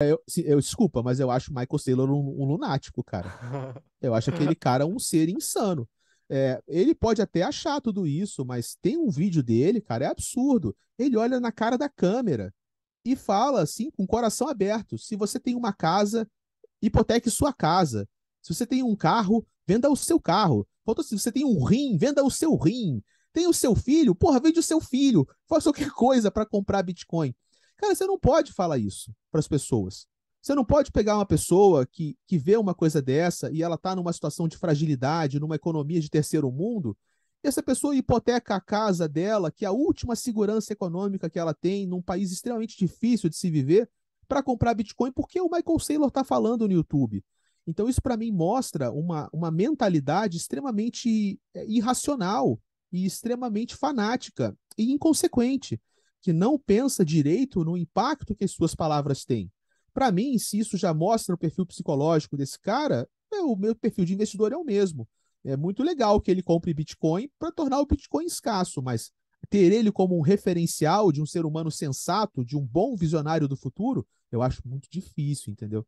Eu, eu, desculpa, mas eu acho o Michael Saylor um, um lunático, cara. Eu acho aquele cara um ser insano. É, ele pode até achar tudo isso, mas tem um vídeo dele, cara, é absurdo. Ele olha na cara da câmera e fala assim, com o coração aberto: se você tem uma casa, hipoteque sua casa. Se você tem um carro, venda o seu carro. Se assim, você tem um rim, venda o seu rim. Tem o seu filho, porra, vende o seu filho. Faça qualquer coisa para comprar Bitcoin. Cara, você não pode falar isso para as pessoas. Você não pode pegar uma pessoa que, que vê uma coisa dessa e ela está numa situação de fragilidade, numa economia de terceiro mundo, e essa pessoa hipoteca a casa dela, que é a última segurança econômica que ela tem, num país extremamente difícil de se viver, para comprar Bitcoin, porque o Michael Saylor está falando no YouTube. Então, isso para mim mostra uma, uma mentalidade extremamente é, irracional e extremamente fanática e inconsequente que não pensa direito no impacto que as suas palavras têm. Para mim, se isso já mostra o perfil psicológico desse cara, é, o meu perfil de investidor é o mesmo. É muito legal que ele compre Bitcoin para tornar o Bitcoin escasso, mas ter ele como um referencial de um ser humano sensato, de um bom visionário do futuro, eu acho muito difícil, entendeu?